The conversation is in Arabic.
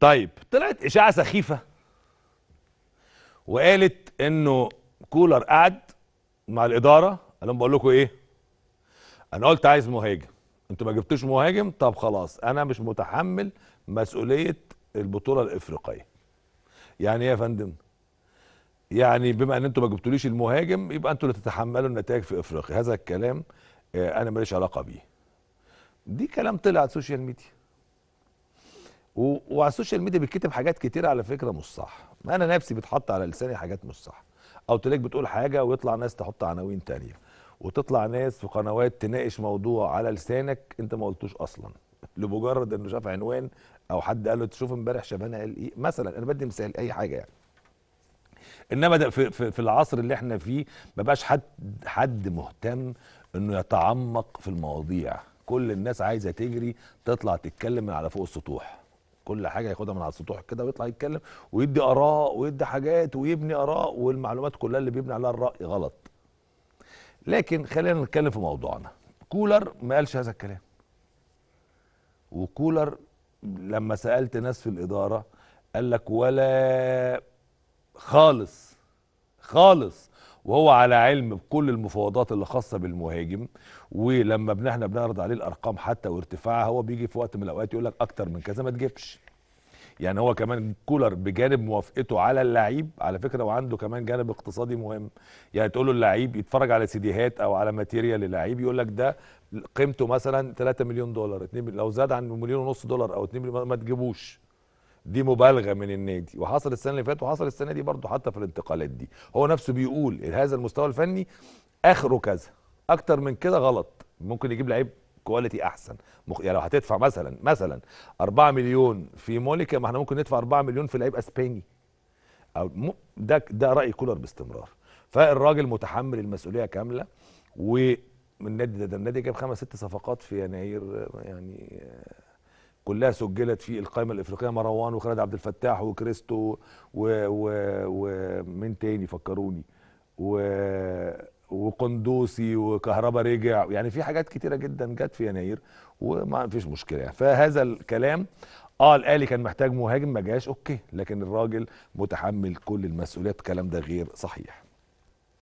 طيب طلعت اشاعه سخيفه وقالت انه كولر قعد مع الاداره قال لهم بقول لكم ايه انا قلت عايز مهاجم انتوا ما جبتوش مهاجم طب خلاص انا مش متحمل مسؤوليه البطوله الافريقيه يعني ايه يا فندم يعني بما ان انتوا ما جبتوليش المهاجم يبقى انتوا اللي تتحملوا النتائج في افريقيا هذا الكلام آه، انا ماليش علاقه بيه دي كلام طلع على السوشيال ميديا وعلى السوشيال ميديا بيتكتب حاجات كتير على فكره مش صح انا نفسي بتحط على لساني حاجات مش صح او تلاقيك بتقول حاجه ويطلع ناس تحط عناوين تانية وتطلع ناس في قنوات تناقش موضوع على لسانك انت ما قلتوش اصلا لمجرد انه شاف عنوان او حد قال له تشوف امبارح شبان قال ايه مثلا انا بدي مثال اي حاجه يعني انما ده في, في, في العصر اللي احنا فيه ما بقاش حد حد مهتم انه يتعمق في المواضيع كل الناس عايزه تجري تطلع تتكلم من على فوق السطوح كل حاجه ياخدها من على السطوح كده ويطلع يتكلم ويدي اراء ويدي حاجات ويبني اراء والمعلومات كلها اللي بيبني عليها الراي غلط لكن خلينا نتكلم في موضوعنا كولر ما قالش هذا الكلام وكولر لما سالت ناس في الاداره قال لك ولا خالص خالص وهو على علم بكل المفاوضات اللي خاصه بالمهاجم ولما احنا بنعرض عليه الارقام حتى وارتفاعها هو بيجي في وقت من الاوقات يقول لك اكتر من كذا ما تجيبش يعني هو كمان كولر بجانب موافقته على اللعيب على فكره وعنده كمان جانب اقتصادي مهم يعني تقول له اللعيب يتفرج على سيديهات او على ماتيريال للعيب يقول لك ده قيمته مثلا 3 مليون دولار 2 لو زاد عن مليون ونص دولار او 2 مليون ما تجيبوش دي مبالغه من النادي وحصل السنه اللي فاتت وحصل السنه دي برضه حتى في الانتقالات دي هو نفسه بيقول هذا المستوى الفني اخره كذا اكتر من كده غلط ممكن يجيب لعيب كواليتي احسن يعني لو هتدفع مثلا مثلا 4 مليون في مونيكا ما احنا ممكن ندفع 4 مليون في لعيب اسباني او ده ده راي كولر باستمرار فالراجل متحمل المسؤوليه كامله والنادي ده, ده النادي جاب خمس ست صفقات في يناير يعني كلها سجلت في القائمه الافريقيه مروان وخالد عبد الفتاح وكريستو ومين تاني فكروني و وقندوسي وكهربا رجع يعني في حاجات كتيره جدا جت في يناير وما فيش مشكله فهذا الكلام اه الاهلي كان محتاج مهاجم ما جاش اوكي لكن الراجل متحمل كل المسؤوليات الكلام ده غير صحيح